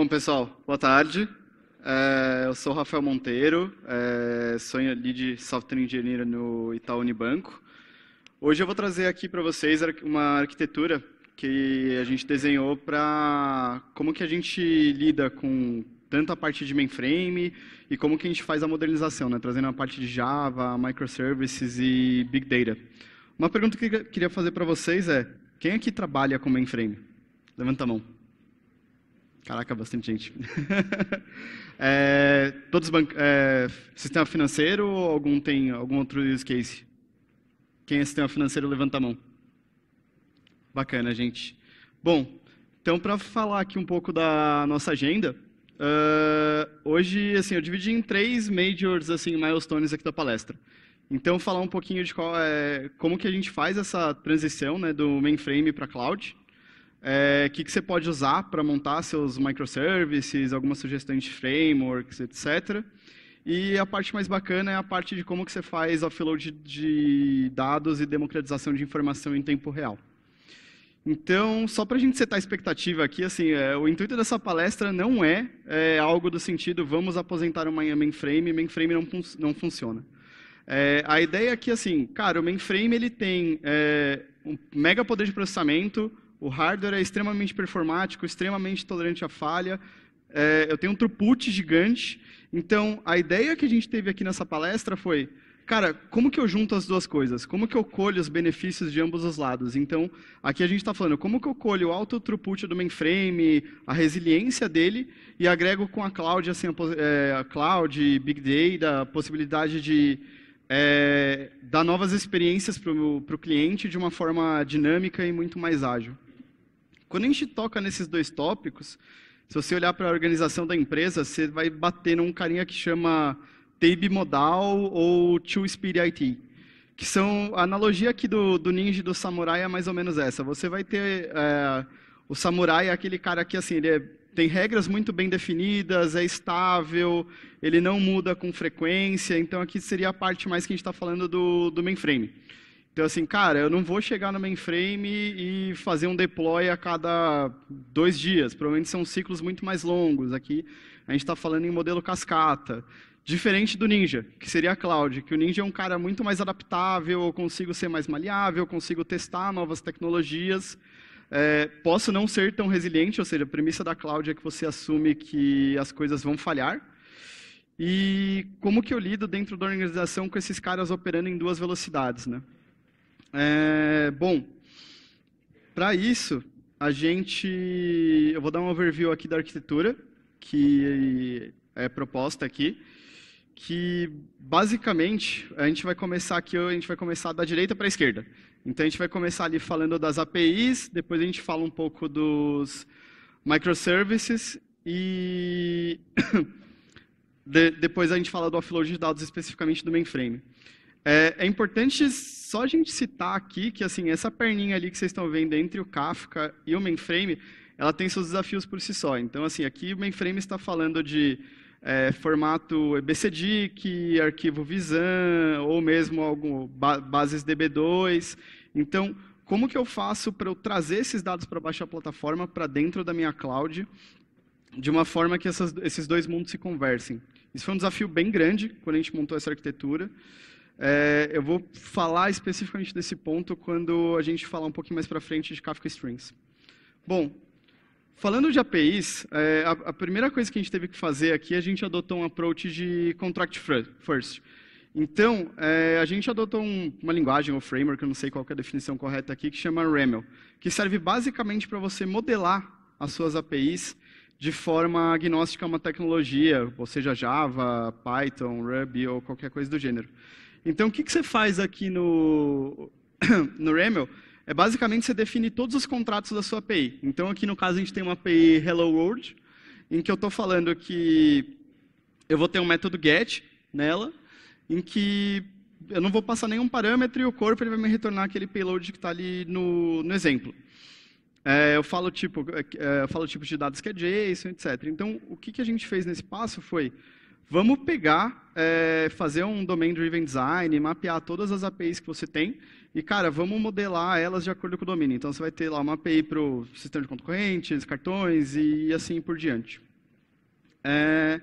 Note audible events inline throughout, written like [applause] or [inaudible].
Bom, pessoal, boa tarde. É, eu sou Rafael Monteiro, é, sou de software engenheiro no Itaú Unibanco. Hoje eu vou trazer aqui para vocês uma arquitetura que a gente desenhou para como que a gente lida com tanto a parte de mainframe e como que a gente faz a modernização, né? trazendo a parte de Java, microservices e Big Data. Uma pergunta que eu queria fazer para vocês é, quem aqui trabalha com mainframe? Levanta a mão. Caraca, bastante gente. [laughs] é, todos é, sistema financeiro ou algum tem algum outro use case? Quem é sistema financeiro, levanta a mão. Bacana, gente. Bom, então para falar aqui um pouco da nossa agenda, uh, hoje assim eu dividi em três majors assim milestones aqui da palestra. Então falar um pouquinho de qual é, como que a gente faz essa transição né, do mainframe para cloud é, que, que você pode usar para montar seus microservices, algumas sugestões de frameworks, etc. E a parte mais bacana é a parte de como que você faz offload de dados e democratização de informação em tempo real. Então, só para a gente setar a expectativa aqui, assim, é, o intuito dessa palestra não é, é, algo do sentido vamos aposentar uma mainframe, mainframe não, fun não funciona. É, a ideia é que, assim, cara, o mainframe ele tem é, um mega poder de processamento, o hardware é extremamente performático, extremamente tolerante à falha. É, eu tenho um throughput gigante. Então, a ideia que a gente teve aqui nessa palestra foi, cara, como que eu junto as duas coisas? Como que eu colho os benefícios de ambos os lados? Então, aqui a gente está falando, como que eu colho o alto throughput do mainframe, a resiliência dele, e agrego com a cloud, assim, a, é, a cloud, big data, a possibilidade de é, dar novas experiências para o cliente de uma forma dinâmica e muito mais ágil. Quando a gente toca nesses dois tópicos, se você olhar para a organização da empresa, você vai bater num carinha que chama TABE Modal ou Two Speed IT, que são a analogia aqui do, do ninja e do samurai é mais ou menos essa. Você vai ter é, o samurai é aquele cara que assim ele é, tem regras muito bem definidas, é estável, ele não muda com frequência. Então aqui seria a parte mais que a gente está falando do, do mainframe. Então, assim, cara, eu não vou chegar no mainframe e fazer um deploy a cada dois dias. Provavelmente são ciclos muito mais longos. Aqui a gente está falando em modelo cascata. Diferente do Ninja, que seria a cloud, que o Ninja é um cara muito mais adaptável, eu consigo ser mais maleável, eu consigo testar novas tecnologias. É, posso não ser tão resiliente, ou seja, a premissa da cloud é que você assume que as coisas vão falhar. E como que eu lido dentro da organização com esses caras operando em duas velocidades, né? É, bom, para isso, a gente. Eu vou dar um overview aqui da arquitetura que é proposta aqui. Que basicamente a gente vai começar aqui, a gente vai começar da direita para a esquerda. Então a gente vai começar ali falando das APIs, depois a gente fala um pouco dos microservices e [coughs] de, depois a gente fala do offload de dados especificamente do mainframe. É, é, importante só a gente citar aqui que assim essa perninha ali que vocês estão vendo entre o Kafka e o mainframe, ela tem seus desafios por si só. Então assim aqui o mainframe está falando de é, formato EBCDIC, arquivo Visan ou mesmo algum ba bases DB2. Então como que eu faço para eu trazer esses dados para baixo da plataforma, para dentro da minha cloud, de uma forma que essas, esses dois mundos se conversem? Isso foi um desafio bem grande quando a gente montou essa arquitetura. É, eu vou falar especificamente desse ponto quando a gente falar um pouquinho mais para frente de Kafka Strings. Bom, falando de APIs, é, a, a, primeira coisa que a gente teve que fazer aqui, é a gente adotou um approach de contract first. Então, é, a gente adotou um, uma linguagem ou framework, eu não sei qual é a definição correta aqui, que chama RAML, que serve basicamente para você modelar as suas APIs de forma agnóstica a uma tecnologia, ou seja, Java, Python, Ruby ou qualquer coisa do gênero. Então, o que, que você faz aqui no, [coughs] no Ramel? É basicamente você define todos os contratos da sua API. Então, aqui no caso, a gente tem uma API Hello World, em que eu estou falando que eu vou ter um método get nela, em que eu não vou passar nenhum parâmetro e o corpo ele vai me retornar aquele payload que está ali no, no exemplo. É, eu, falo tipo, é, eu falo tipo de dados que é JSON, etc. Então, o que, que a gente fez nesse passo foi Vamos pegar, é, fazer um domain-driven design, mapear todas as APIs que você tem e, cara, vamos modelar elas de acordo com o domínio. Então, você vai ter lá uma API para o sistema de conta corrente, cartões e assim por diante. É,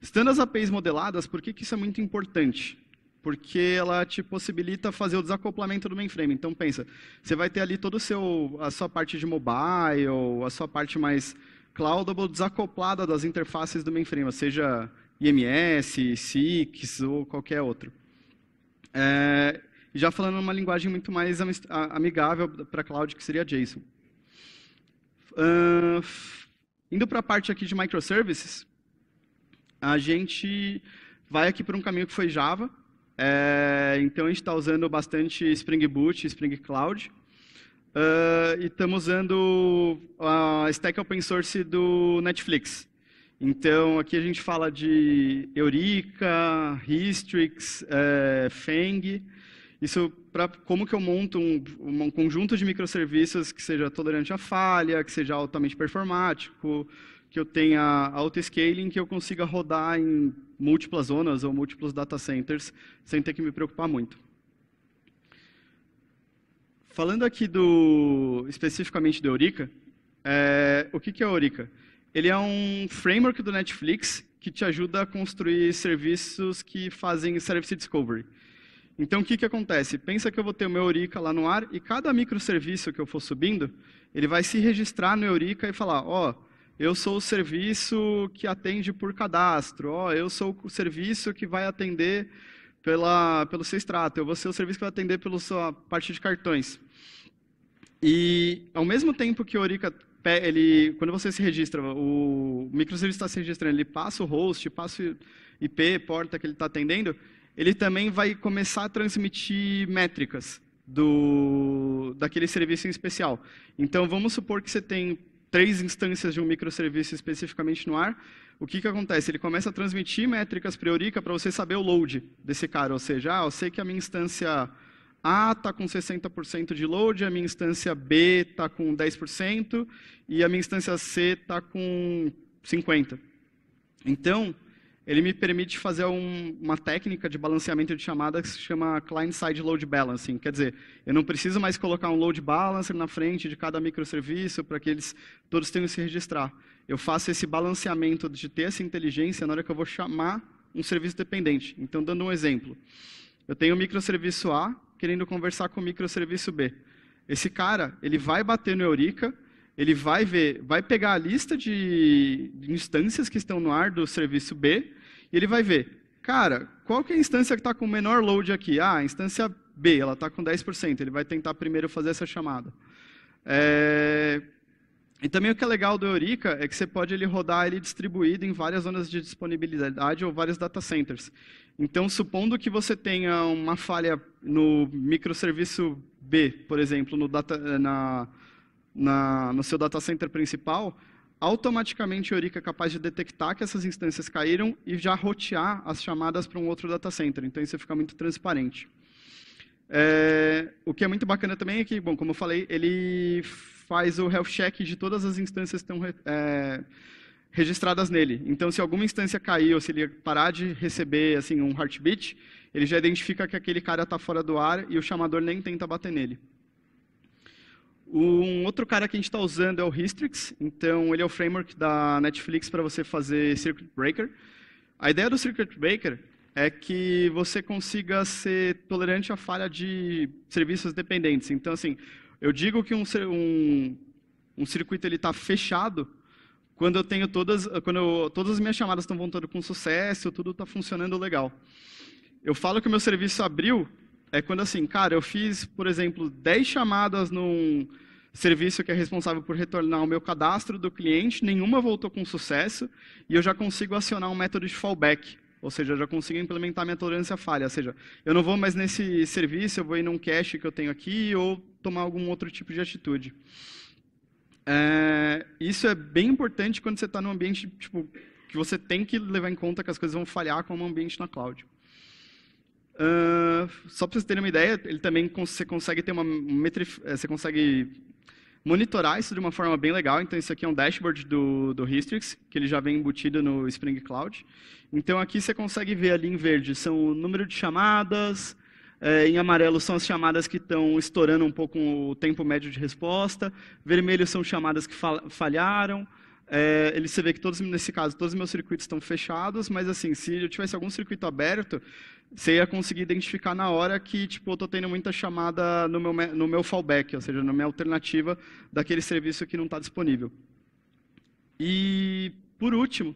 estando as APIs modeladas, por que, que isso é muito importante? porque ela te possibilita fazer o desacoplamento do mainframe. Então pensa, você vai ter ali todo o seu a sua parte de mobile, a sua parte mais cloudable desacoplada das interfaces do mainframe, seja IMS, SIX ou qualquer outro. É, já falando uma linguagem muito mais amigável para cloud, que seria JSON. Uh, indo para a parte aqui de microservices, a gente vai aqui por um caminho que foi Java. É, então, a gente está usando bastante Spring Boot, Spring Cloud. Uh, e estamos usando a stack open source do Netflix, então, aqui a gente fala de Eurica, Hystrix, é, Feng. Isso para como que eu monto um, um, conjunto de microserviços que seja tolerante à falha, que seja altamente performático, que eu tenha auto-scaling, que eu consiga rodar em múltiplas zonas ou múltiplos data centers sem ter que me preocupar muito. Falando aqui do especificamente do Eurica, é, o que, que é Eurica? Eurica ele é um framework do Netflix que te ajuda a construir serviços que fazem service discovery. Então, o que, que acontece? Pensa que eu vou ter o meu Eurica lá no ar e cada microserviço que eu for subindo, ele vai se registrar no Eurica e falar, ó, oh, eu sou o serviço que atende por cadastro, ó, oh, eu sou o serviço que vai atender pela, pelo seu extrato, eu vou ser o serviço que vai atender pela sua parte de cartões. E, ao mesmo tempo que o Eurica ele, quando você se registra, o microserviço está se registrando, ele passa o host, passa o IP, porta que ele está atendendo, ele também vai começar a transmitir métricas do, daquele serviço em especial. Então, vamos supor que você tem três instâncias de um microserviço especificamente no ar, o que, que acontece? Ele começa a transmitir métricas priorica para você saber o load desse cara, ou seja, ah, eu sei que a minha instância a está com 60% de load, a minha instância B está com 10% e a minha instância C está com 50%. Então, ele me permite fazer um, uma técnica de balanceamento de chamada que se chama client-side load balancing. Quer dizer, eu não preciso mais colocar um load balancer na frente de cada microserviço para que eles todos tenham que se registrar. Eu faço esse balanceamento de ter essa inteligência na hora que eu vou chamar um serviço dependente. Então, dando um exemplo, eu tenho o microserviço A querendo conversar com o microserviço B. Esse cara, ele vai bater no Eurica, ele vai ver, vai pegar a lista de instâncias que estão no ar do serviço B, e ele vai ver, cara, qual que é a instância que está com o menor load aqui? Ah, a instância B, ela está com 10%, ele vai tentar primeiro fazer essa chamada. É, e também o que é legal do Eurica é que você pode ele rodar ele distribuído em várias zonas de disponibilidade ou vários data centers. Então, supondo que você tenha uma falha no microserviço B, por exemplo, no, data, na, na, no seu data center principal, automaticamente o Eurica é capaz de detectar que essas instâncias caíram e já rotear as chamadas para um outro data center. Então, isso fica muito transparente. É, o que é muito bacana também é que, bom, como eu falei, ele faz o health check de todas as instâncias que estão é, registradas nele. Então, se alguma instância cair ou se ele parar de receber assim um heartbeat, ele já identifica que aquele cara está fora do ar e o chamador nem tenta bater nele. Um outro cara que a gente está usando é o Hystrix. então ele é o framework da Netflix para você fazer Circuit Breaker. A ideia do Circuit Breaker é que você consiga ser tolerante à falha de serviços dependentes. Então, assim, eu digo que um, um, um circuito ele está fechado quando eu tenho todas, quando eu, todas as minhas chamadas estão voltando com sucesso, tudo está funcionando legal. Eu falo que o meu serviço abriu é quando assim, cara, eu fiz, por exemplo, 10 chamadas num serviço que é responsável por retornar o meu cadastro do cliente, nenhuma voltou com sucesso, e eu já consigo acionar um método de fallback. Ou seja, eu já consigo implementar minha tolerância à falha. Ou seja, eu não vou mais nesse serviço, eu vou ir num cache que eu tenho aqui ou tomar algum outro tipo de atitude. É, isso é bem importante quando você está num ambiente tipo, que você tem que levar em conta que as coisas vão falhar como um ambiente na cloud. Uh, só para vocês terem uma ideia, ele também você consegue ter uma é, você consegue monitorar isso de uma forma bem legal. Então, isso aqui é um dashboard do, do Hystrix, que ele já vem embutido no Spring Cloud. Então, aqui você consegue ver ali em verde, são o número de chamadas, é, em amarelo são as chamadas que estão estourando um pouco o tempo médio de resposta, vermelho são chamadas que falharam, é, ele se vê que todos, nesse caso, todos os meus circuitos estão fechados, mas assim, se eu tivesse algum circuito aberto, você ia conseguir identificar na hora que, tipo, eu estou tendo muita chamada no meu, no meu fallback, ou seja, na minha alternativa daquele serviço que não está disponível. E, por último,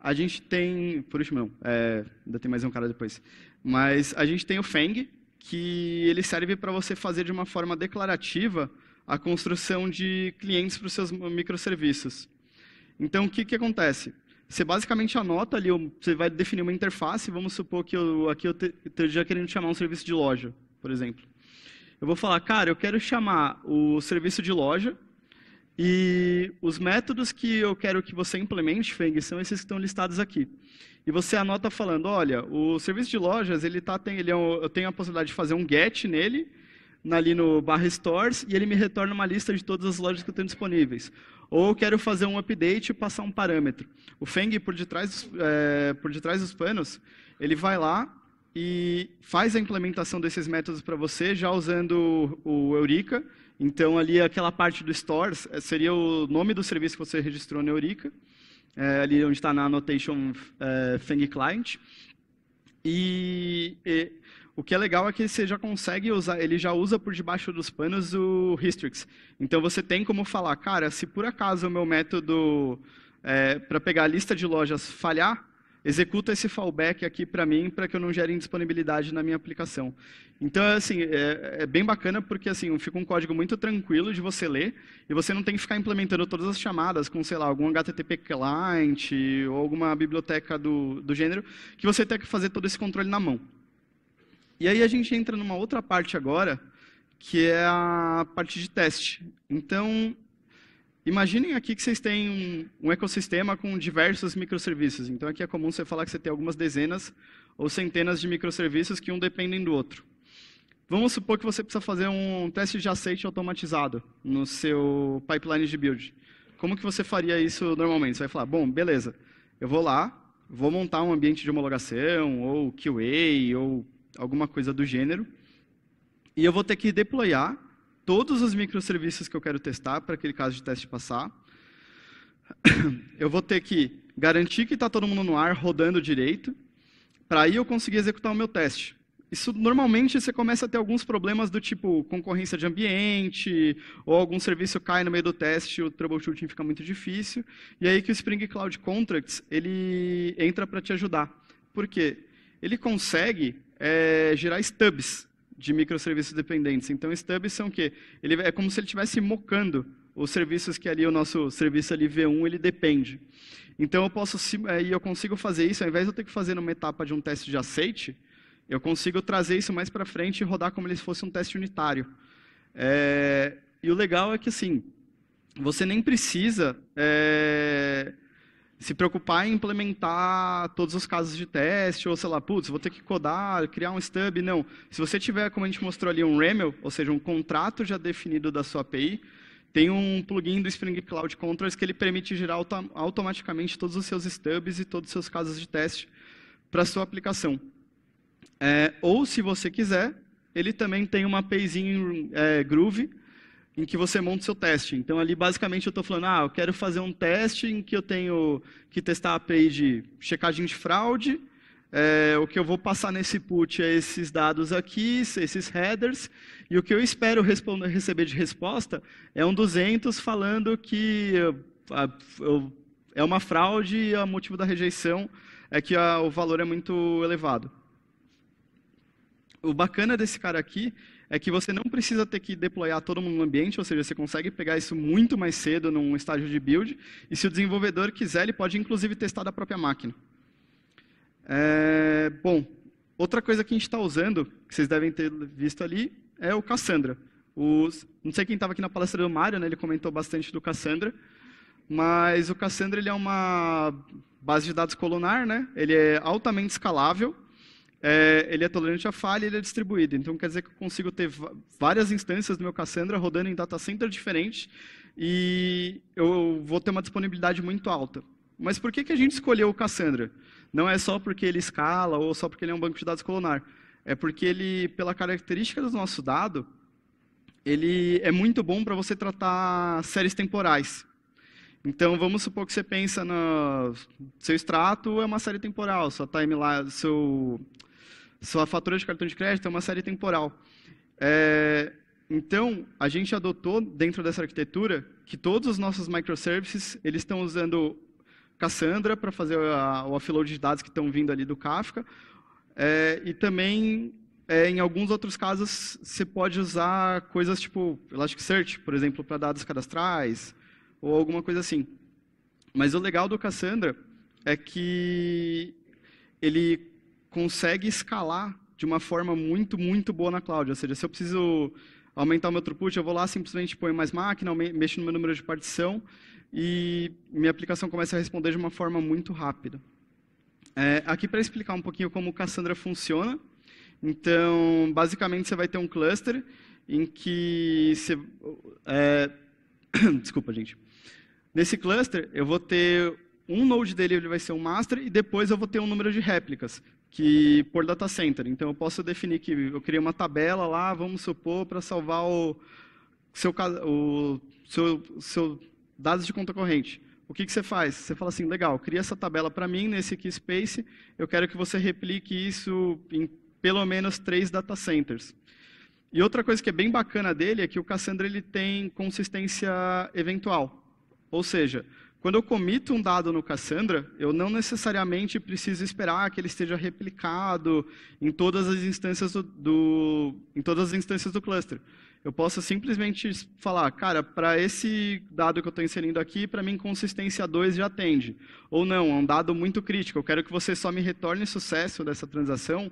a gente tem, por último não, é, ainda tem mais um cara depois, mas a gente tem o Feng, que ele serve para você fazer de uma forma declarativa a construção de clientes para os seus microserviços. Então, o que, que acontece? Você basicamente anota ali, você vai definir uma interface, vamos supor que eu, aqui eu esteja querendo chamar um serviço de loja, por exemplo. Eu vou falar, cara, eu quero chamar o serviço de loja e os métodos que eu quero que você implemente, Feng, são esses que estão listados aqui. E você anota falando, olha, o serviço de lojas, ele tá, tem, ele é um, eu tenho a possibilidade de fazer um get nele, ali no barra stores, e ele me retorna uma lista de todas as lojas que eu tenho disponíveis. Ou quero fazer um update e passar um parâmetro. O Feng, por detrás, é, por detrás dos panos, ele vai lá e faz a implementação desses métodos para você, já usando o Eurica. Então, ali aquela parte do stores eh, seria o nome do serviço que você registrou no Eurica, é, eh, ali onde está na annotation é, Feng Client. E, e o que é legal é que você já consegue usar, ele já usa por debaixo dos panos o Hystrix. Então você tem como falar, cara, se por acaso o meu método é, para pegar a lista de lojas falhar, executa esse fallback aqui para mim para que eu não gere indisponibilidade na minha aplicação. Então, é assim, é, é, bem bacana porque assim, fica um código muito tranquilo de você ler e você não tem que ficar implementando todas as chamadas com, sei lá, algum HTTP client ou alguma biblioteca do, do gênero que você tem que fazer todo esse controle na mão. E aí a gente entra numa outra parte agora, que é a parte de teste. Então, imaginem aqui que vocês têm um, um ecossistema com diversos microserviços. Então, aqui é comum você falar que você tem algumas dezenas ou centenas de microserviços que um dependem do outro. Vamos supor que você precisa fazer um teste de aceite automatizado no seu pipeline de build. Como que você faria isso normalmente? Você vai falar, bom, beleza, eu vou lá, vou montar um ambiente de homologação, ou QA, ou alguma coisa do gênero. E eu vou ter que deployar todos os microserviços que eu quero testar para aquele caso de teste passar. [coughs] Eu vou ter que garantir que está todo mundo no ar, rodando direito, para aí eu conseguir executar o meu teste. Isso normalmente você começa a ter alguns problemas do tipo concorrência de ambiente, ou algum serviço cai no meio do teste, o troubleshooting fica muito difícil. E aí que o Spring Cloud Contracts ele entra para te ajudar. Por quê? Ele consegue é, gerar stubs de microserviços dependentes. Então, stubs são o quê? Ele, é como se ele estivesse mocando os serviços que ali o nosso serviço ali V1 ele depende. Então eu posso é, e eu consigo fazer isso ao invés de eu ter que fazer numa etapa de um teste de aceite, eu consigo trazer isso mais para frente e rodar como se fosse um teste unitário. É, e o legal é que assim você nem precisa é, se preocupar em implementar todos os casos de teste, ou sei lá, putz, vou ter que codar, criar um stub, não. Se você tiver, como a gente mostrou ali, um REML, ou seja, um contrato já definido da sua API, tem um plugin do Spring Cloud Controls que ele permite gerar automaticamente todos os seus stubs e todos os seus casos de teste para a sua aplicação. É, ou, se você quiser, ele também tem uma APIzinha é, Groove, em que você monta o seu teste. Então, ali, basicamente, eu estou falando, ah, eu quero fazer um teste em que eu tenho que testar a API de checagem de fraude, é, o que eu vou passar nesse put é esses dados aqui, esses headers, e o que eu espero receber de resposta é um 200 falando que a, ah, eu, é uma fraude e o motivo da rejeição é que a, o valor é muito elevado. O bacana desse cara aqui é que você não precisa ter que deployar todo mundo no ambiente, ou seja, você consegue pegar isso muito mais cedo num estágio de build, e se o desenvolvedor quiser, ele pode inclusive testar da própria máquina. É, bom, outra coisa que a gente está usando, que vocês devem ter visto ali, é o Cassandra. Os, não sei quem estava aqui na palestra do Mário, né, ele comentou bastante do Cassandra, mas o Cassandra ele é uma base de dados colunar, né? ele é altamente escalável, é, ele é tolerante à falha e ele é distribuído. Então, quer dizer que eu consigo ter várias instâncias do meu Cassandra rodando em data center diferente e eu vou ter uma disponibilidade muito alta. Mas por que, que a gente escolheu o Cassandra? Não é só porque ele escala ou só porque ele é um banco de dados colunar. É porque ele, pela característica do nosso dado, ele é muito bom para você tratar séries temporais. Então, vamos supor que você pensa no seu extrato é uma série temporal, sua timeline, seu sua fatura de cartão de crédito é uma série temporal. É, então, a gente adotou dentro dessa arquitetura que todos os nossos microservices eles estão usando Cassandra para fazer a, o offload de dados que estão vindo ali do Kafka. É, e também, é, em alguns outros casos, você pode usar coisas tipo Elasticsearch, por exemplo, para dados cadastrais ou alguma coisa assim. Mas o legal do Cassandra é que ele consegue escalar de uma forma muito, muito boa na cloud. Ou seja, se eu preciso aumentar o meu throughput, eu vou lá, simplesmente ponho mais máquina, mexo no meu número de partição e minha aplicação começa a responder de uma forma muito rápida. É, aqui para explicar um pouquinho como o Cassandra funciona. Então, basicamente, você vai ter um cluster em que você... É, [coughs] desculpa, gente. Nesse cluster, eu vou ter um node dele ele vai ser um master e depois eu vou ter um número de réplicas que por data center. Então eu posso definir que eu criei uma tabela lá, vamos supor, para salvar o seu, o seu, seu dados de conta corrente. O que, que você faz? Você fala assim, legal, cria essa tabela para mim nesse key space, eu quero que você replique isso em pelo menos três data centers. E outra coisa que é bem bacana dele é que o Cassandra ele tem consistência eventual. Ou seja, quando eu comito um dado no Cassandra, eu não necessariamente preciso esperar que ele esteja replicado em todas as instâncias do, do em todas as instâncias do cluster. Eu posso simplesmente falar, cara, para esse dado que eu estou inserindo aqui, para mim consistência 2 já atende. Ou não, é um dado muito crítico, eu quero que você só me retorne sucesso dessa transação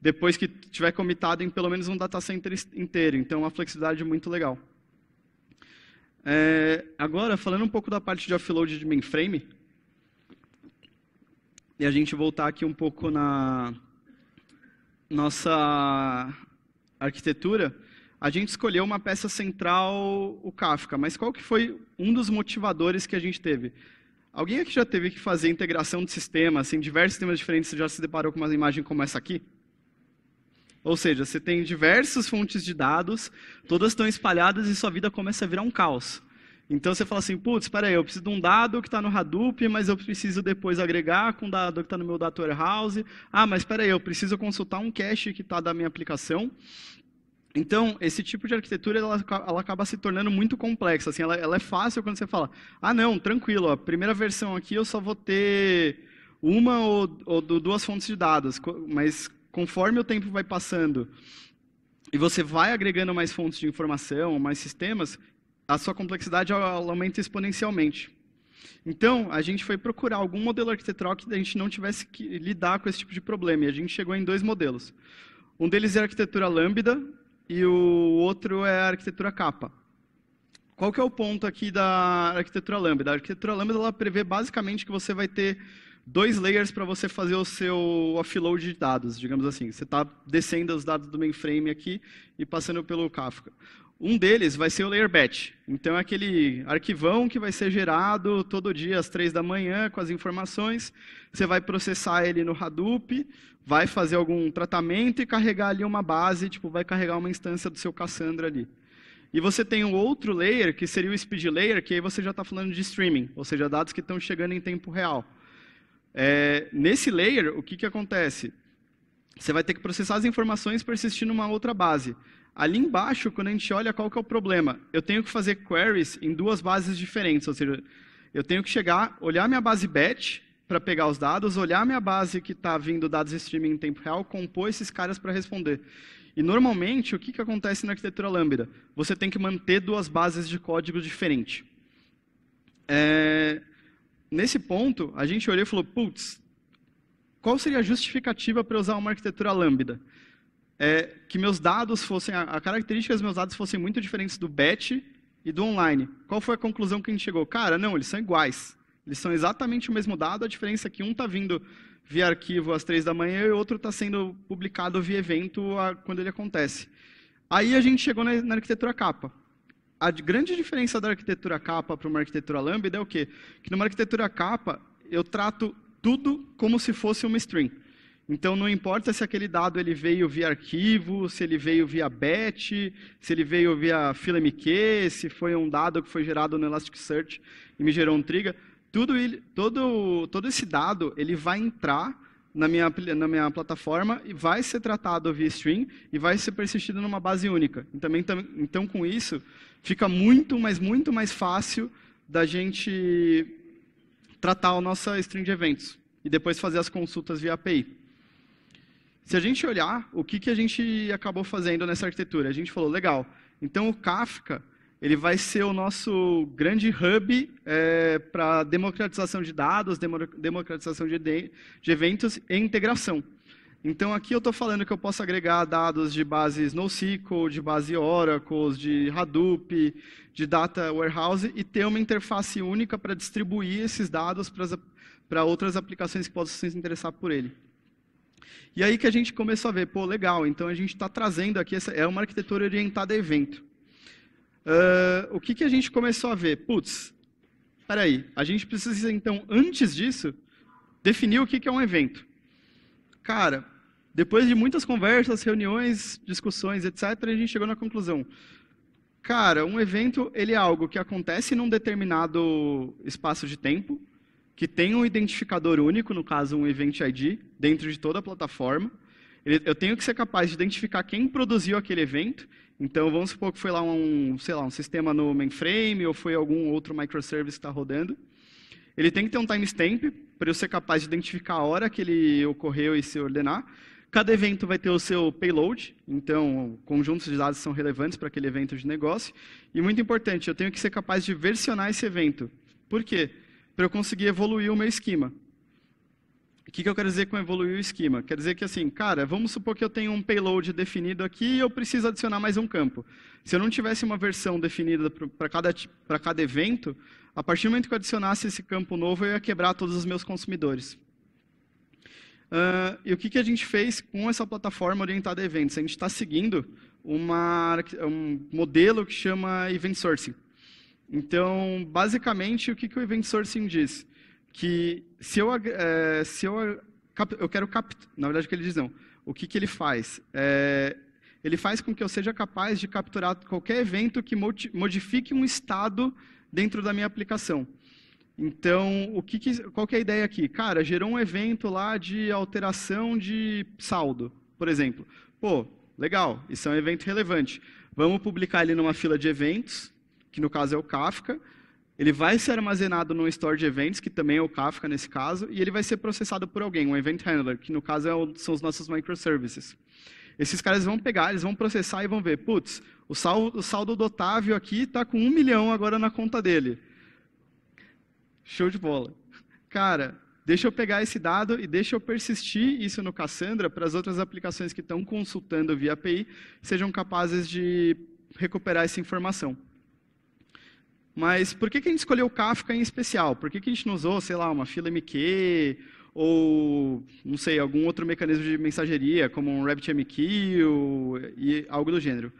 depois que tiver comitado em pelo menos um data center inteiro. Então, é uma flexibilidade muito legal. É, agora, falando um pouco da parte de offload de mainframe, e a gente voltar aqui um pouco na nossa arquitetura, a gente escolheu uma peça central, o Kafka, mas qual que foi um dos motivadores que a gente teve? Alguém aqui já teve que fazer integração de sistemas, assim, diversos sistemas diferentes, já se deparou com uma imagem como essa aqui? Ou seja, você tem diversas fontes de dados, todas estão espalhadas e sua vida começa a virar um caos. Então você fala assim, putz, espera aí, eu preciso de um dado que está no Hadoop, mas eu preciso depois agregar com um dado que está no meu data warehouse. Ah, mas espera aí, eu preciso consultar um cache que está da minha aplicação. Então, esse tipo de arquitetura ela, ela acaba se tornando muito complexa. Assim, ela, ela é fácil quando você fala, ah não, tranquilo, a primeira versão aqui eu só vou ter uma ou, ou duas fontes de dados, mas conforme o tempo vai passando e você vai agregando mais fontes de informação, mais sistemas, a sua complexidade aumenta exponencialmente. Então, a gente foi procurar algum modelo arquitetural que a gente não tivesse que lidar com esse tipo de problema, e a gente chegou em dois modelos. Um deles é a arquitetura Lambda e o outro é a arquitetura Kappa. Qual que é o ponto aqui da arquitetura Lambda? A arquitetura Lambda ela prevê basicamente que você vai ter dois layers para você fazer o seu offload de dados, digamos assim. Você está descendo os dados do mainframe aqui e passando pelo Kafka. Um deles vai ser o layer batch. Então é aquele arquivão que vai ser gerado todo dia às três da manhã com as informações. Você vai processar ele no Hadoop, vai fazer algum tratamento e carregar ali uma base, tipo, vai carregar uma instância do seu Cassandra ali. E você tem um outro layer, que seria o speed layer, que aí você já está falando de streaming, ou seja, dados que estão chegando em tempo real. É, nesse layer, o que, que acontece? Você vai ter que processar as informações para persistir numa outra base. Ali embaixo, quando a gente olha qual que é o problema, eu tenho que fazer queries em duas bases diferentes, ou seja, eu tenho que chegar, olhar minha base batch para pegar os dados, olhar minha base que está vindo dados streaming em tempo real, compor esses caras para responder. E normalmente, o que, que acontece na arquitetura Lambda? Você tem que manter duas bases de código diferentes. É, nesse ponto, a gente olhou e falou, putz, qual seria a justificativa para usar uma arquitetura Lambda? É, que meus dados fossem, a, a característica dos meus dados fossem muito diferentes do batch e do online. Qual foi a conclusão que a gente chegou? Cara, não, eles são iguais. Eles são exatamente o mesmo dado, a diferença é que um está vindo via arquivo às três da manhã e o outro está sendo publicado via evento a, quando ele acontece. Aí a gente chegou na, na arquitetura capa a grande diferença da arquitetura capa para uma arquitetura lambda é o quê? Que numa arquitetura capa, eu trato tudo como se fosse uma string. Então, não importa se aquele dado ele veio via arquivo, se ele veio via batch, se ele veio via fileMQ, se foi um dado que foi gerado no Elasticsearch e me gerou um trigger, tudo ele, todo, todo esse dado ele vai entrar na minha, na minha plataforma e vai ser tratado via stream e vai ser persistido numa base única. E também, então, com isso, fica muito, mas muito mais fácil da gente tratar a nossa string de eventos e depois fazer as consultas via API. Se a gente olhar o que, que a gente acabou fazendo nessa arquitetura, a gente falou, legal, então o Kafka ele vai ser o nosso grande hub é, para democratização de dados, democratização de, de eventos e integração. Então, aqui eu estou falando que eu posso agregar dados de bases NoSQL, de base Oracle, de Hadoop, de Data Warehouse e ter uma interface única para distribuir esses dados para outras aplicações que possam se interessar por ele. E aí que a gente começou a ver, pô, legal, então a gente está trazendo aqui, essa, é uma arquitetura orientada a evento uh, o que, que a gente começou a ver? Putz, peraí, a gente precisa então, antes disso, definir o que, que é um evento. Cara, depois de muitas conversas, reuniões, discussões, etc., a gente chegou na conclusão. Cara, um evento ele é algo que acontece num determinado espaço de tempo, que tem um identificador único, no caso um Event ID, dentro de toda a plataforma. Eu tenho que ser capaz de identificar quem produziu aquele evento então, vamos supor que foi lá um, sei lá, um sistema no mainframe ou foi algum outro microservice que está rodando. Ele tem que ter um timestamp para eu ser capaz de identificar a hora que ele ocorreu e se ordenar. Cada evento vai ter o seu payload, então conjuntos de dados são relevantes para aquele evento de negócio. E muito importante, eu tenho que ser capaz de versionar esse evento. Por quê? Para eu conseguir evoluir o meu esquema. O que, que eu quero dizer com evoluir o esquema? Quer dizer que assim, cara, vamos supor que eu tenho um payload definido aqui e eu preciso adicionar mais um campo. Se eu não tivesse uma versão definida para cada, para cada evento, a partir do momento que eu adicionasse esse campo novo, eu ia quebrar todos os meus consumidores. Uh, e o que, que a gente fez com essa plataforma orientada a eventos? A gente está seguindo uma, um modelo que chama Event Sourcing. Então, basicamente, o que, que o Event Sourcing diz? Que se eu, é, se eu, eu quero capturar, na verdade o que ele diz não, o que, que ele faz? É, ele faz com que eu seja capaz de capturar qualquer evento que modifique um estado dentro da minha aplicação. Então, o que, que qual que é a ideia aqui? Cara, gerou um evento lá de alteração de saldo, por exemplo. Pô, legal, isso é um evento relevante. Vamos publicar ele numa fila de eventos, que no caso é o Kafka, ele vai ser armazenado num store de eventos, que também é o Kafka nesse caso, e ele vai ser processado por alguém, um event handler, que no caso é são os nossos microservices. Esses caras vão pegar, eles vão processar e vão ver, putz, o saldo, o saldo do Otávio aqui está com um milhão agora na conta dele. Show de bola. Cara, deixa eu pegar esse dado e deixa eu persistir isso no Cassandra para as outras aplicações que estão consultando via API sejam capazes de recuperar essa informação. Mas por que, que a gente escolheu o Kafka em especial? Por que, que a gente não usou, sei lá, uma fila MQ ou, não sei, algum outro mecanismo de mensageria, como um RabbitMQ ou, e algo do gênero?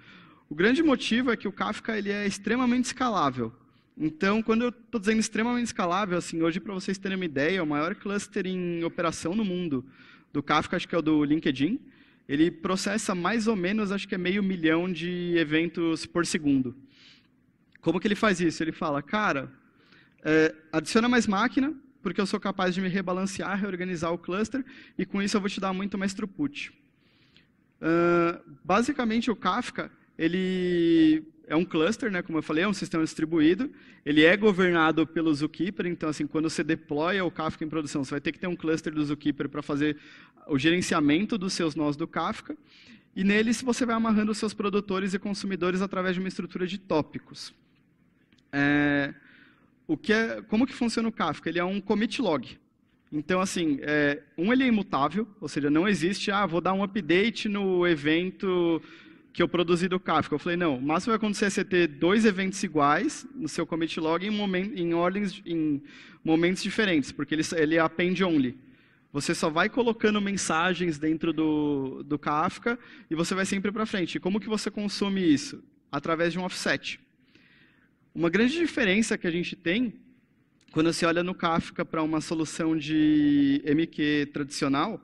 O grande motivo é que o Kafka ele é extremamente escalável. Então, quando eu estou dizendo extremamente escalável, assim, hoje, para vocês terem uma ideia, é o maior cluster em operação no mundo do Kafka, acho que é o do LinkedIn, ele processa mais ou menos, acho que é meio milhão de eventos por segundo. Como que ele faz isso? Ele fala, cara, é, adiciona mais máquina, porque eu sou capaz de me rebalancear, reorganizar o cluster, e com isso eu vou te dar muito mais throughput. Uh, basicamente, o Kafka, ele é um cluster, né, como eu falei, é um sistema distribuído. Ele é governado pelo Zookeeper, então assim, quando você deploya o Kafka em produção, você vai ter que ter um cluster do Zookeeper para fazer o gerenciamento dos seus nós do Kafka. E neles você vai amarrando os seus produtores e consumidores através de uma estrutura de tópicos. É, o que é, como que funciona o Kafka? Ele é um commit log. Então, assim, é, um ele é imutável, ou seja, não existe, ah, vou dar um update no evento que eu produzi do Kafka. Eu falei, não, o máximo vai acontecer é você ter dois eventos iguais no seu commit log em, moment, em ordens, em momentos diferentes, porque ele, ele é append only. Você só vai colocando mensagens dentro do, do Kafka e você vai sempre para frente. E como que você consome isso? Através de um offset. Uma grande diferença que a gente tem quando se olha no Kafka para uma solução de MQ tradicional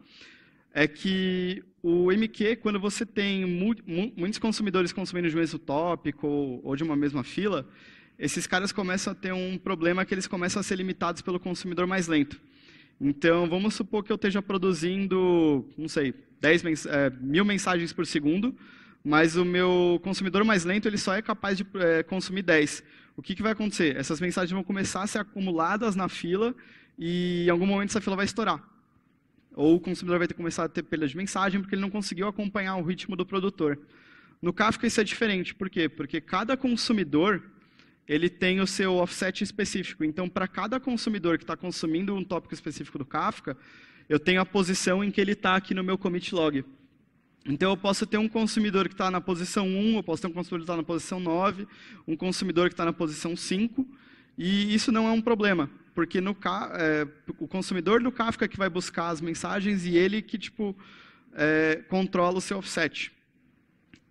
é que o MQ, quando você tem mu mu muitos consumidores consumindo de um mesmo tópico ou, ou de uma mesma fila, esses caras começam a ter um problema que eles começam a ser limitados pelo consumidor mais lento. Então, vamos supor que eu esteja produzindo, não sei, 10 mens é, mil mensagens por segundo, mas o meu consumidor mais lento ele só é capaz de é, consumir 10 o que, que vai acontecer? Essas mensagens vão começar a ser acumuladas na fila e em algum momento essa fila vai estourar. Ou o consumidor vai ter começar a ter perda de mensagem porque ele não conseguiu acompanhar o ritmo do produtor. No Kafka isso é diferente, por quê? Porque cada consumidor ele tem o seu offset específico. Então, para cada consumidor que está consumindo um tópico específico do Kafka, eu tenho a posição em que ele está aqui no meu commit log. Então eu posso ter um consumidor que está na posição 1, eu posso ter um consumidor que está na posição 9, um consumidor que está na posição 5, e isso não é um problema, porque no, é, o consumidor do Kafka que vai buscar as mensagens e ele que tipo é, controla o seu offset.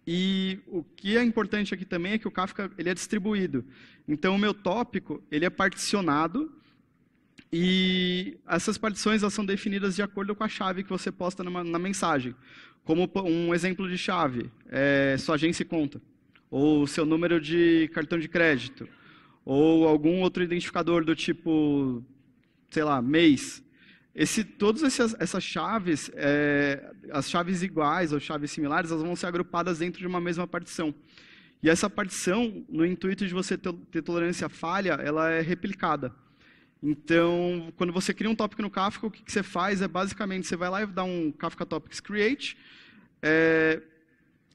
E o que é importante aqui também é que o Kafka ele é distribuído. Então o meu tópico ele é particionado e essas partições elas são definidas de acordo com a chave que você posta numa, na mensagem. Como um exemplo de chave, é, sua agência e conta, ou seu número de cartão de crédito, ou algum outro identificador do tipo, sei lá, mês. Esse, todas essas, essas chaves, é, as chaves iguais ou chaves similares, elas vão ser agrupadas dentro de uma mesma partição. E essa partição, no intuito de você ter tolerância à falha, ela é replicada. Então, quando você cria um tópico no Kafka, o que, você faz é basicamente, você vai lá e dá um Kafka Topics Create, é,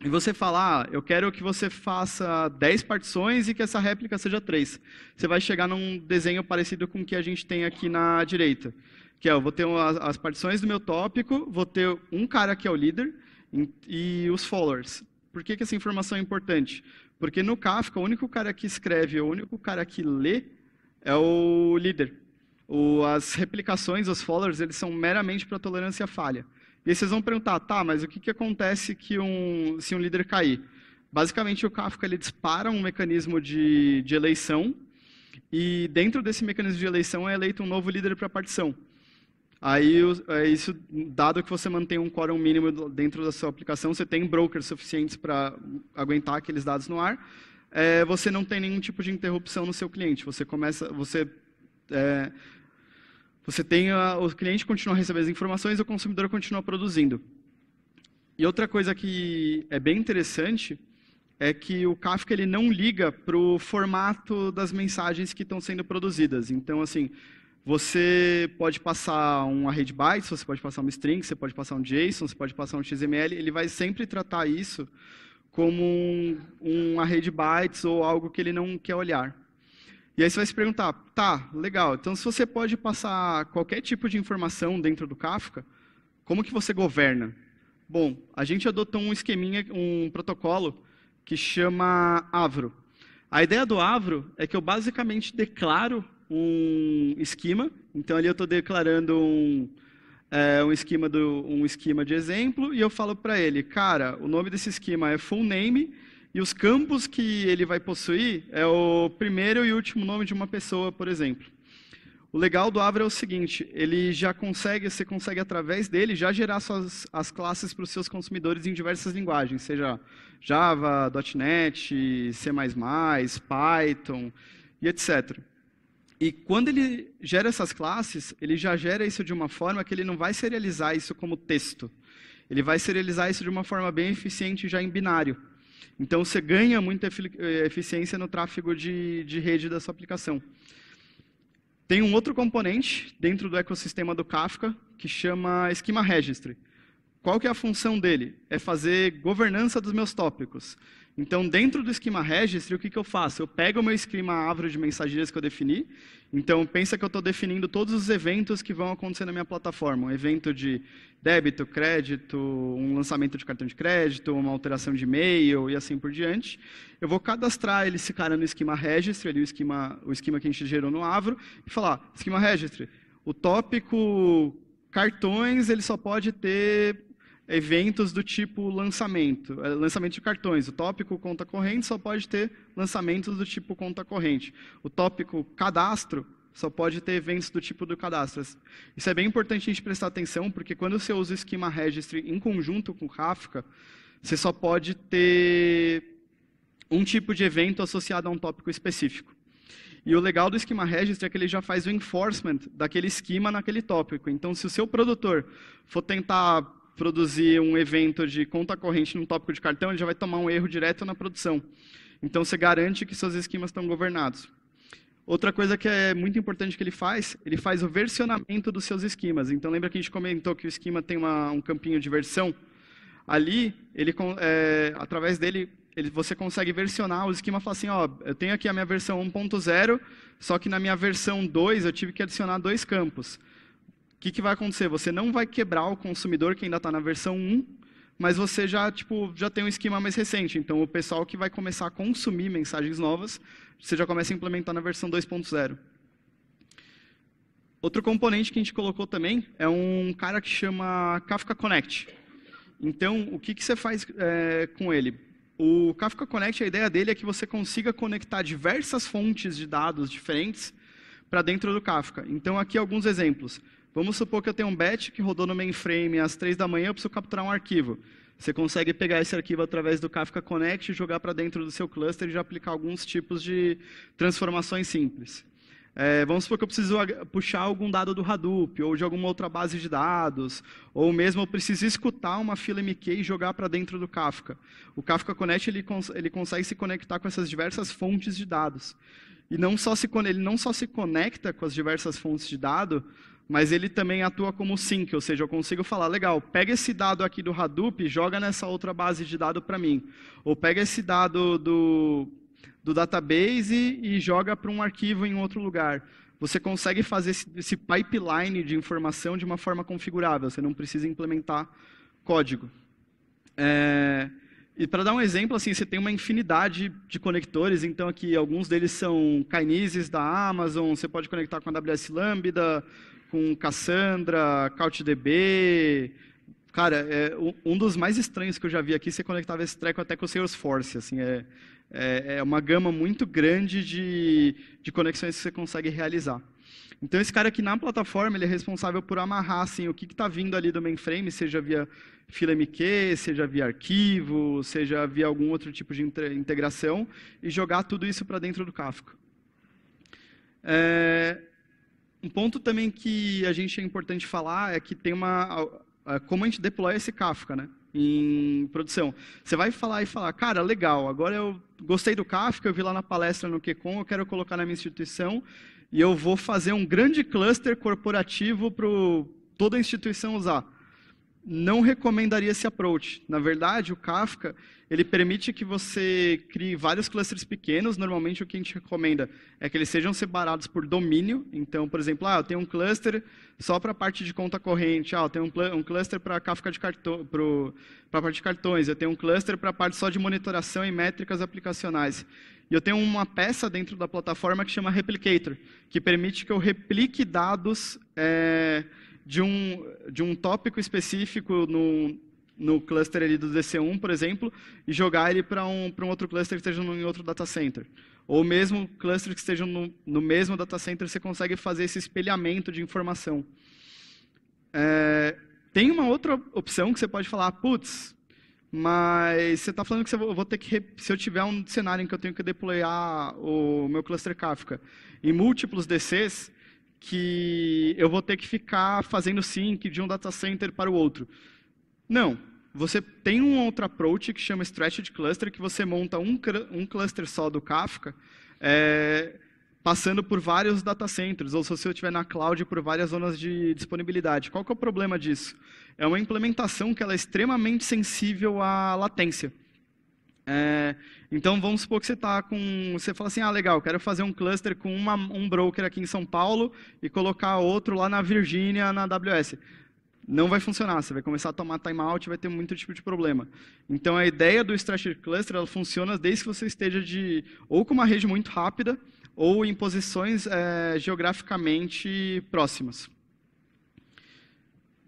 e você falar, ah, eu quero que você faça 10 partições e que essa réplica seja 3. Você vai chegar num desenho parecido com o que a gente tem aqui na direita. Que é, eu vou ter as, as partições do meu tópico, vou ter um cara que é o líder e, e os followers. Por que, que essa informação é importante? Porque no Kafka, o único cara que escreve, o único cara que lê é o líder. O, as replicações, os followers, eles são meramente para tolerância à falha. E aí vocês vão perguntar, tá, mas o que, que acontece que um, se um líder cair? Basicamente, o Kafka ele dispara um mecanismo de, de eleição, e dentro desse mecanismo de eleição é eleito um novo líder para a partição. Aí, é isso, dado que você mantém um quórum mínimo dentro da sua aplicação, você tem brokers suficientes para aguentar aqueles dados no ar, é, você não tem nenhum tipo de interrupção no seu cliente. Você começa, você é, você tem a, o cliente continua recebendo as informações e o consumidor continua produzindo. E outra coisa que é bem interessante é que o Kafka ele não liga para o formato das mensagens que estão sendo produzidas. Então, assim, você pode passar array de bytes, você pode passar um string, você pode passar um JSON, você pode passar um XML, ele vai sempre tratar isso como um, array de bytes ou algo que ele não quer olhar. E aí você vai se perguntar, tá, legal, então se você pode passar qualquer tipo de informação dentro do Kafka, como que você governa? Bom, a gente adotou um esqueminha, um protocolo que chama Avro. A ideia do Avro é que eu basicamente declaro um esquema, então ali eu estou declarando um, é, um, esquema do, um esquema de exemplo, e eu falo para ele, cara, o nome desse esquema é full name, e os campos que ele vai possuir é o primeiro e último nome de uma pessoa, por exemplo. O legal do Avro é o seguinte, ele já consegue, você consegue através dele já gerar suas, as classes para os seus consumidores em diversas linguagens, seja Java, .NET, C++, Python e etc. E quando ele gera essas classes, ele já gera isso de uma forma que ele não vai serializar isso como texto. Ele vai serializar isso de uma forma bem eficiente já em binário. Então você ganha muita eh, eficiência no tráfego de, de rede da sua aplicação. Tem um outro componente dentro do ecossistema do Kafka que chama Schema Registry. Qual que é a função dele? É fazer governança dos meus tópicos. Então, dentro do esquema registry, o que, que eu faço? Eu pego o meu esquema árvore de mensageiras que eu defini. Então, pensa que eu estou definindo todos os eventos que vão acontecer na minha plataforma. Um evento de débito, crédito, um lançamento de cartão de crédito, uma alteração de e-mail e assim por diante. Eu vou cadastrar ele, esse cara no esquema registry, ali, o, esquema, o esquema que a gente gerou no Avro, e falar, esquema registry, o tópico cartões, ele só pode ter eventos do tipo lançamento, eh, lançamento de cartões. O tópico conta corrente só pode ter lançamentos do tipo conta corrente. O tópico cadastro só pode ter eventos do tipo do cadastro. Isso é bem importante a gente prestar atenção, porque quando você usa o esquema registry em conjunto com Kafka, você só pode ter um tipo de evento associado a um tópico específico. E o legal do esquema registry é que ele já faz o enforcement daquele esquema naquele tópico. Então, se o seu produtor for tentar produzir um evento de conta corrente num tópico de cartão, ele já vai tomar um erro direto na produção. Então você garante que seus esquemas estão governados. Outra coisa que é muito importante que ele faz, ele faz o versionamento dos seus esquemas. Então lembra que a gente comentou que o esquema tem uma, um campinho de versão? Ali, ele, é, através dele, ele, você consegue versionar o esquema fala assim, ó, eu tenho aqui a minha versão 1.0, só que na minha versão 2 eu tive que adicionar dois campos que, que vai acontecer? Você não vai quebrar o consumidor que ainda está na versão 1, mas você já, tipo, já tem um esquema mais recente. Então, o pessoal que vai começar a consumir mensagens novas, você já começa a implementar na versão 2.0. Outro componente que a gente colocou também é um cara que chama Kafka Connect. Então, o que, que você faz é, com ele? O Kafka Connect, a ideia dele é que você consiga conectar diversas fontes de dados diferentes para dentro do Kafka. Então, aqui alguns exemplos. Vamos supor que eu tenho um batch que rodou no mainframe às 3 da manhã, eu preciso capturar um arquivo. Você consegue pegar esse arquivo através do Kafka Connect, e jogar para dentro do seu cluster e já aplicar alguns tipos de transformações simples. É, vamos supor que eu preciso puxar algum dado do Hadoop, ou de alguma outra base de dados, ou mesmo eu preciso escutar uma fila MK e jogar para dentro do Kafka. O Kafka Connect ele, cons ele consegue se conectar com essas diversas fontes de dados. E não só se, ele não só se conecta com as diversas fontes de dado, mas ele também atua como sync, ou seja, eu consigo falar, legal, pega esse dado aqui do Hadoop e joga nessa outra base de dado para mim. Ou pega esse dado do, do database e, e joga para um arquivo em outro lugar. Você consegue fazer esse, esse pipeline de informação de uma forma configurável, você não precisa implementar código. É, e para dar um exemplo, assim, você tem uma infinidade de conectores, então aqui alguns deles são Kinesis da Amazon, você pode conectar com a AWS Lambda, com Cassandra, CouchDB. Cara, é, um dos mais estranhos que eu já vi aqui, você conectava esse treco até com o Salesforce. Assim, é, é, é, uma gama muito grande de, de conexões que você consegue realizar. Então, esse cara aqui na plataforma, ele é responsável por amarrar assim, o que está vindo ali do mainframe, seja via MQ, seja via arquivo, seja via algum outro tipo de integração, e jogar tudo isso para dentro do Kafka. É, um ponto também que a gente é importante falar é que tem uma. Como a gente deploy esse Kafka, né? Em produção. Você vai falar e falar, cara, legal, agora eu gostei do Kafka, eu vi lá na palestra no QCon, eu quero colocar na minha instituição e eu vou fazer um grande cluster corporativo para toda a instituição usar não recomendaria esse approach. Na verdade, o Kafka, ele permite que você crie vários clusters pequenos. Normalmente, o que a gente recomenda é que eles sejam separados por domínio. Então, por exemplo, ah, eu tenho um cluster só para a parte de conta corrente. Ah, eu tenho um, um cluster para Kafka de cartão, para a parte de cartões. Eu tenho um cluster para a parte só de monitoração e métricas aplicacionais. E eu tenho uma peça dentro da plataforma que chama Replicator, que permite que eu replique dados... É, de um, de um tópico específico no, no cluster ali do DC1, por exemplo, e jogar ele para um, um outro cluster que esteja em outro data center. Ou mesmo cluster que esteja no, no mesmo data center, você consegue fazer esse espelhamento de informação. É, tem uma outra opção que você pode falar, putz, mas você está falando que eu vou ter que, se eu tiver um cenário em que eu tenho que deployar o meu cluster Kafka em múltiplos DCs, que eu vou ter que ficar fazendo sync de um data center para o outro. Não. Você tem um outro approach que chama Stretched Cluster, que você monta um, um cluster só do Kafka, é, passando por vários data centers, ou se você estiver na cloud, por várias zonas de disponibilidade. Qual que é o problema disso? É uma implementação que ela é extremamente sensível à latência. É, então vamos supor que você está com. Você fala assim, ah, legal, quero fazer um cluster com uma, um broker aqui em São Paulo e colocar outro lá na Virgínia, na AWS. Não vai funcionar, você vai começar a tomar timeout, vai ter muito tipo de problema. Então a ideia do stretch Cluster ela funciona desde que você esteja de ou com uma rede muito rápida ou em posições é, geograficamente próximas.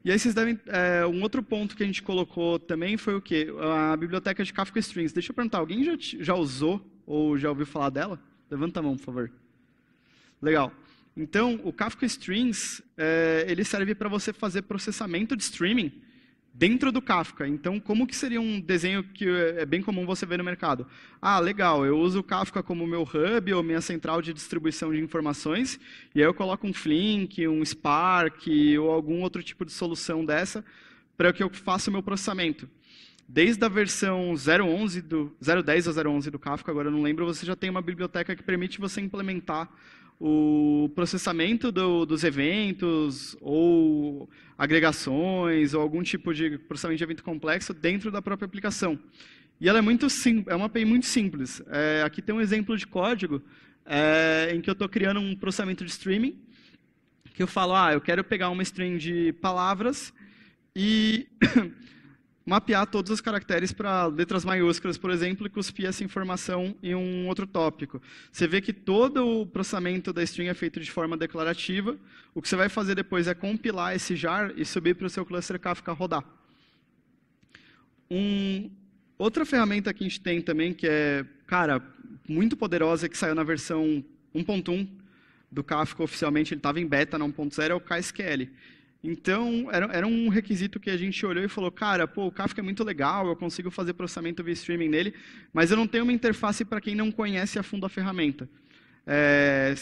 E aí vocês devem. É, um outro ponto que a gente colocou também foi o quê? A biblioteca de Kafka Streams. Deixa eu perguntar, alguém já, já usou ou já ouviu falar dela? Levanta a mão, por favor. Legal. Então, o Kafka Streams, é, ele serve para você fazer processamento de streaming dentro do Kafka. Então, como que seria um desenho que é, é bem comum você ver no mercado? Ah, legal, eu uso o Kafka como meu hub ou minha central de distribuição de informações, e aí eu coloco um Flink, um Spark ou algum outro tipo de solução dessa para que eu faça o meu processamento. Desde a versão 011 do 010 a 011 do Kafka, agora eu não lembro, você já tem uma biblioteca que permite você implementar o processamento do, dos eventos ou agregações ou algum tipo de processamento de evento complexo dentro da própria aplicação. E ela é muito é uma API muito simples. É, aqui tem um exemplo de código é, em que eu estou criando um processamento de streaming que eu falo, ah, eu quero pegar uma string de palavras e [clears throat] mapear todos os caracteres para letras maiúsculas, por exemplo, e cuspir essa informação em um outro tópico. Você vê que todo o processamento da string é feito de forma declarativa. O que você vai fazer depois é compilar esse jar e subir para o seu cluster Kafka rodar. Um, outra ferramenta que a gente tem também, que é, cara, muito poderosa, que saiu na versão 1.1 do Kafka oficialmente, ele estava em beta na 1.0, é o KSQL. Então, era, era um requisito que a gente olhou e falou, cara, pô, o Kafka é muito legal, eu consigo fazer processamento via streaming nele, mas eu não tenho uma interface para quem não conhece a fundo a ferramenta. É,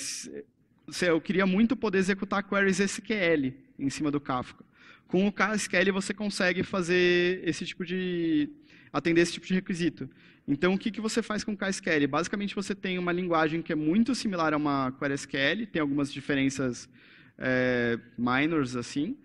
eu queria muito poder executar queries SQL em cima do Kafka. Com o KSQL você consegue fazer esse tipo de atender esse tipo de requisito. Então, o que, que você faz com o KSQL? Basicamente, você tem uma linguagem que é muito similar a uma query SQL, tem algumas diferenças é, minors assim,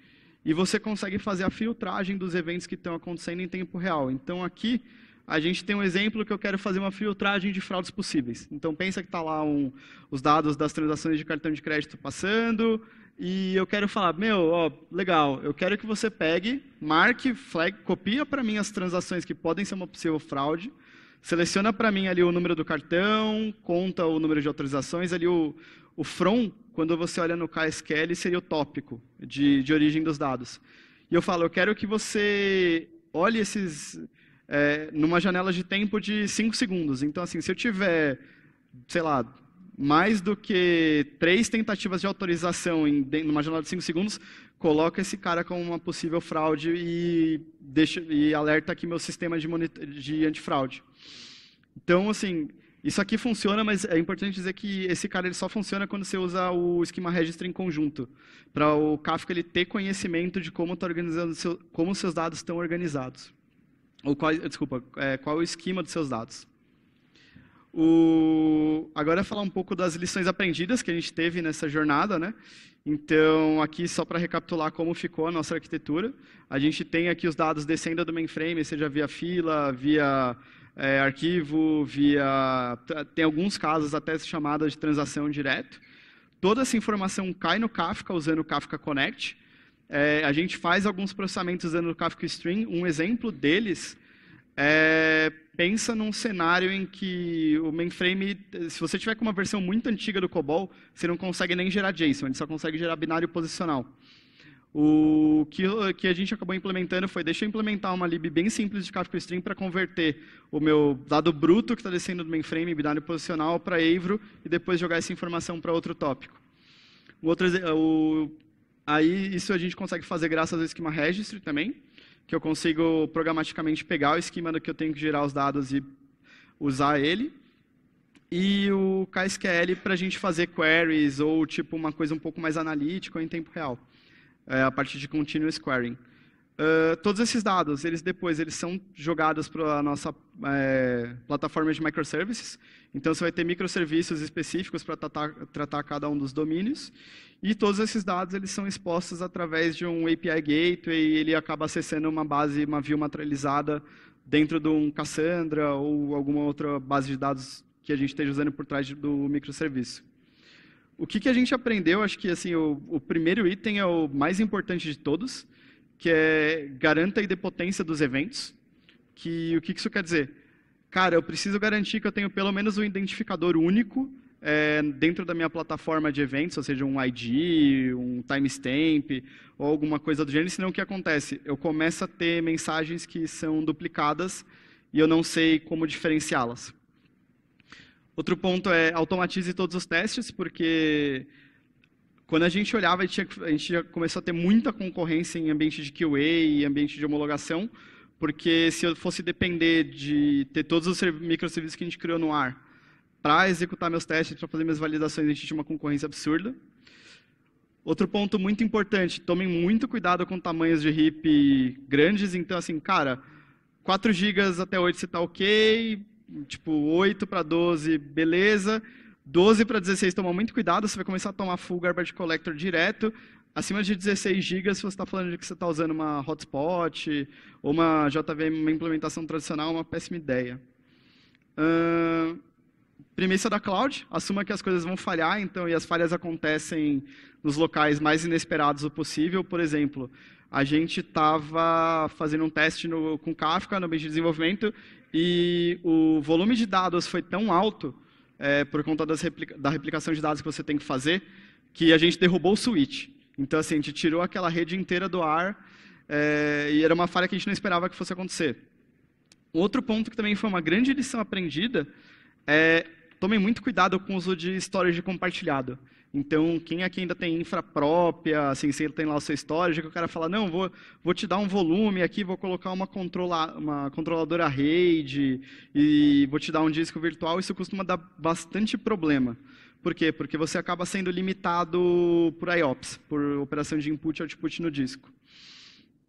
e você consegue fazer a filtragem dos eventos que estão acontecendo em tempo real. Então aqui a gente tem um exemplo que eu quero fazer uma filtragem de fraudes possíveis. Então pensa que está lá um, os dados das transações de cartão de crédito passando, e eu quero falar, meu, ó, legal, eu quero que você pegue, marque, flag, copia para mim as transações que podem ser uma possível fraude, seleciona para mim ali o número do cartão, conta o número de autorizações, ali o, o from, quando você olha no KSQL, seria o tópico de, de origem dos dados. E eu falo, eu quero que você olhe esses é, numa janela de tempo de 5 segundos. Então, assim, se eu tiver, sei lá, mais do que três tentativas de autorização em numa janela de 5 segundos, coloca esse cara como uma possível fraude e, deixa, e alerta aqui meu sistema de, de antifraude. Então, assim, isso aqui funciona, mas é importante dizer que esse cara ele só funciona quando você usa o esquema registro em conjunto, para o Kafka ele ter conhecimento de como tá organizando seu, como seus dados estão organizados. Ou qual, desculpa, é, qual é o esquema dos seus dados. O... Agora é falar um pouco das lições aprendidas que a gente teve nessa jornada, né? Então, aqui só para recapitular como ficou a nossa arquitetura, a gente tem aqui os dados descendo do mainframe, seja via fila, via é, arquivo, via. Tem alguns casos até chamada de transação direta. Toda essa informação cai no Kafka usando o Kafka Connect. É, a gente faz alguns processamentos usando o Kafka Stream. Um exemplo deles é, pensa num cenário em que o mainframe, se você tiver com uma versão muito antiga do COBOL, você não consegue nem gerar JSON, ele só consegue gerar binário posicional. O que, eh, que a gente acabou implementando foi, deixa eu implementar uma lib bem simples de Kafka Stream para converter o meu dado bruto que está descendo do mainframe, binário posicional, para Avro e depois jogar essa informação para outro tópico. O outro, eh, o, aí isso a gente consegue fazer graças ao esquema registry também, que eu consigo programaticamente pegar o esquema do que eu tenho que gerar os dados e usar ele. E o KSQL para a gente fazer queries ou tipo uma coisa um pouco mais analítica ou em tempo real é, a partir de continuous squaring. Uh, todos esses dados, eles depois eles são jogados para a nossa é, plataforma de microservices. Então, você vai ter microserviços específicos para tratar, tratar, cada um dos domínios. E todos esses dados eles são expostos através de um API Gateway e ele acaba acessando uma base, uma view materializada dentro de um Cassandra ou alguma outra base de dados que a gente esteja usando por trás do microserviço. O que, que a gente aprendeu, acho que assim o, o primeiro item é o mais importante de todos, que é garanta a idempotência dos eventos. Que, o que, que isso quer dizer? Cara, eu preciso garantir que eu tenho pelo menos um identificador único é, dentro da minha plataforma de eventos, ou seja, um ID, um timestamp ou alguma coisa do gênero, senão o que acontece? Eu começo a ter mensagens que são duplicadas e eu não sei como diferenciá-las. Outro ponto é automatize todos os testes, porque quando a gente olhava, a gente, já começou a ter muita concorrência em ambiente de QA e ambiente de homologação, porque se eu fosse depender de ter todos os microserviços que a gente criou no ar para executar meus testes, para fazer minhas validações, a gente tinha uma concorrência absurda. Outro ponto muito importante, tomem muito cuidado com tamanhos de heap grandes, então assim, cara, 4 GB até 8 você está ok, tipo 8 para 12, beleza. 12 para 16, toma muito cuidado, você vai começar a tomar full garbage collector direto. Acima de 16 GB, se você está falando de que você está usando uma hotspot ou uma JVM, uma implementação tradicional, é uma péssima ideia. Uh, premissa da cloud, assuma que as coisas vão falhar, então e as falhas acontecem nos locais mais inesperados o possível. Por exemplo, a gente estava fazendo um teste no, com Kafka no ambiente de desenvolvimento e o volume de dados foi tão alto, é, por conta replica da replicação de dados que você tem que fazer, que a gente derrubou o switch. Então, assim, a gente tirou aquela rede inteira do ar é, e era uma falha que a gente não esperava que fosse acontecer. Outro ponto que também foi uma grande lição aprendida é tomem muito cuidado com o uso de storage compartilhado. Então, quem aqui ainda tem infra própria, assim, se ele tem lá o seu storage, que o cara fala, não, vou, vou te dar um volume aqui, vou colocar uma, controla, uma controladora RAID e vou te dar um disco virtual, isso costuma dar bastante problema. Por quê? Porque você acaba sendo limitado por IOPS, por operação de input e output no disco.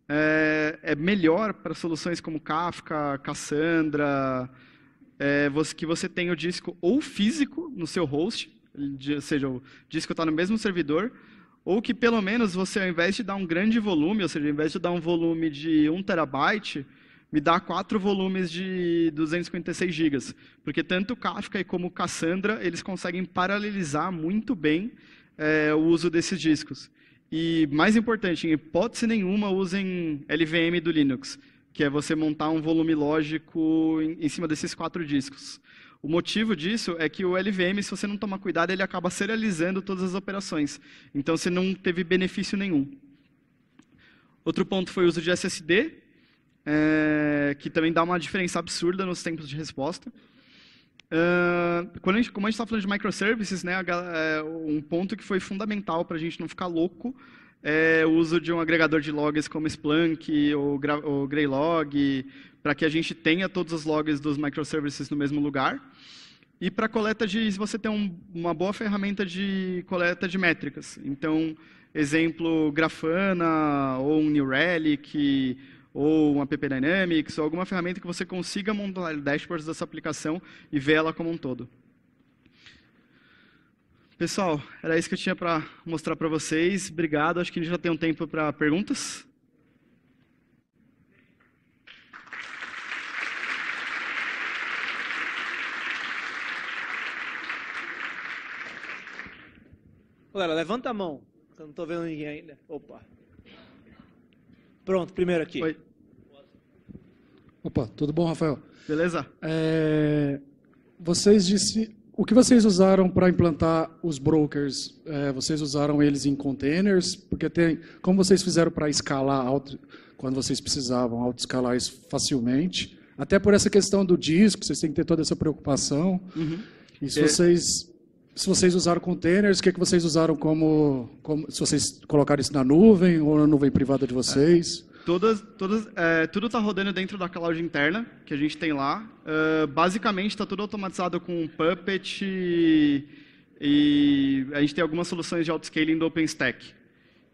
É, é melhor para soluções como Kafka, Cassandra, é, que você tenha o disco ou físico no seu host, ou seja, o disco está no mesmo servidor, ou que pelo menos você, ao invés de dar um grande volume, ou seja, ao invés de dar um volume de 1 terabyte, me dá quatro volumes de 256 gigas, porque tanto Kafka como Cassandra eles conseguem paralelizar muito bem é, o uso desses discos. E mais importante, em hipótese nenhuma usem LVM do Linux, que é você montar um volume lógico em, em cima desses quatro discos. O motivo disso é que o LVM, se você não tomar cuidado, ele acaba serializando todas as operações. Então você não teve benefício nenhum. Outro ponto foi o uso de SSD, é, que também dá uma diferença absurda nos tempos de resposta. Uh, quando a gente, como a gente está falando de microservices, né, a, é, um ponto que foi fundamental para a gente não ficar louco é, o uso de um agregador de logs como Splunk ou, ou Greylog, para que a gente tenha todos os logs dos microservices no mesmo lugar. E para coleta de, se você tem um, uma boa ferramenta de coleta de métricas. Então, exemplo, Grafana, ou um New Relic, ou um App Dynamics, ou alguma ferramenta que você consiga montar dashboards dessa aplicação e ver ela como um todo. Pessoal, era isso que eu tinha para mostrar para vocês. Obrigado. Acho que a gente já tem um tempo para perguntas. Galera, levanta a mão. Eu não estou vendo ninguém ainda. Opa. Pronto, primeiro aqui. Oi. Opa, tudo bom, Rafael? Beleza. É, vocês disse, o que vocês usaram para implantar os brokers? É, vocês usaram eles em containers? Porque tem, como vocês fizeram para escalar auto, quando vocês precisavam autoescalar isso facilmente? Até por essa questão do disco, vocês têm que ter toda essa preocupação. Uhum. E se é. vocês se vocês usaram containers, o que, é que vocês usaram como, como, Se vocês colocaram isso na nuvem ou na nuvem privada de vocês? Todas, todas, é, tudo está rodando dentro da cloud interna que a gente tem lá. Uh, basicamente, está tudo automatizado com Puppet e, e, a gente tem algumas soluções de autoscaling do OpenStack.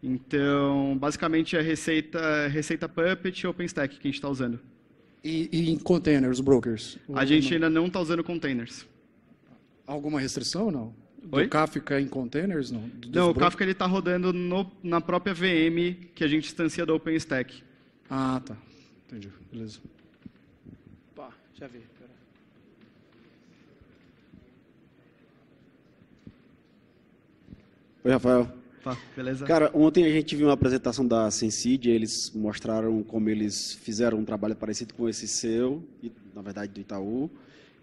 Então, basicamente, é receita, receita Puppet e OpenStack que a gente está usando. E, e, em containers, brokers? A gente não? ainda não está usando containers. Alguma restrição ou não? do Oi? Kafka em containers? Não, não o Kafka ele está rodando no, na própria VM que a gente instancia do OpenStack. Ah, tá. Entendi. Beleza. Pá, já vi. Oi, Rafael. Tá, beleza. Cara, ontem a gente viu uma apresentação da SenCid, eles mostraram como eles fizeram um trabalho parecido com esse seu, e, na verdade do Itaú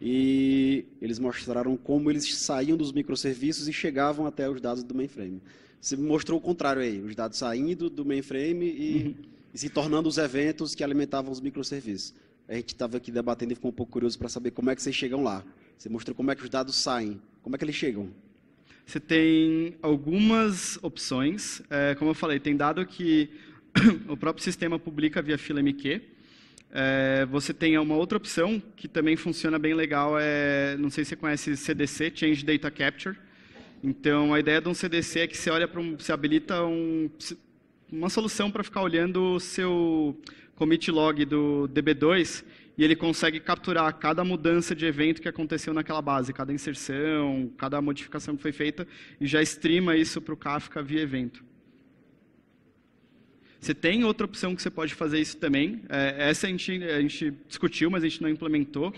e eles mostraram como eles saíam dos microserviços e chegavam até os dados do mainframe. Você mostrou o contrário aí, os dados saindo do mainframe e, uhum. e se tornando os eventos que alimentavam os microserviços. A gente estava aqui debatendo e ficou um pouco curioso para saber como é que vocês chegam lá. Você mostrou como é que os dados saem, como é que eles chegam? Você tem algumas opções. É, como eu falei, tem dado que [coughs] o próprio sistema publica via FileMQ, é, você tem uma outra opção que também funciona bem legal, é, não sei se você conhece CDC, Change Data Capture. Então, a ideia de um CDC é que você olha para um, você habilita um, uma solução para ficar olhando o seu commit log do DB2 e ele consegue capturar cada mudança de evento que aconteceu naquela base, cada inserção, cada modificação que foi feita e já streama isso para o Kafka via evento. Você tem outra opção que você pode fazer isso também. É, essa a gente, a gente discutiu, mas a gente não implementou,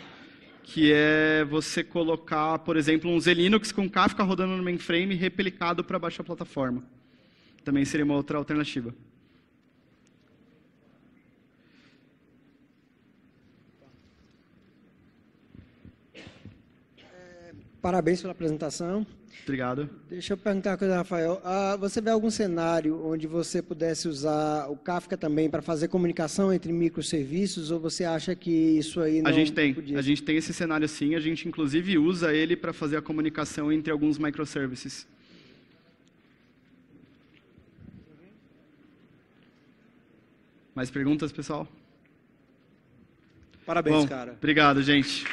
que é você colocar, por exemplo, um Linux com Kafka rodando no mainframe replicado para baixar a plataforma. Também seria uma outra alternativa. parabéns pela apresentação. Obrigado. Deixa eu perguntar uma coisa, Rafael. Ah, você vê algum cenário onde você pudesse usar o Kafka também para fazer comunicação entre microserviços ou você acha que isso aí não A gente tem. Podia? A gente tem esse cenário sim. A gente, inclusive, usa ele para fazer a comunicação entre alguns microservices. Mais perguntas, pessoal? Parabéns, Bom, cara. Obrigado, gente.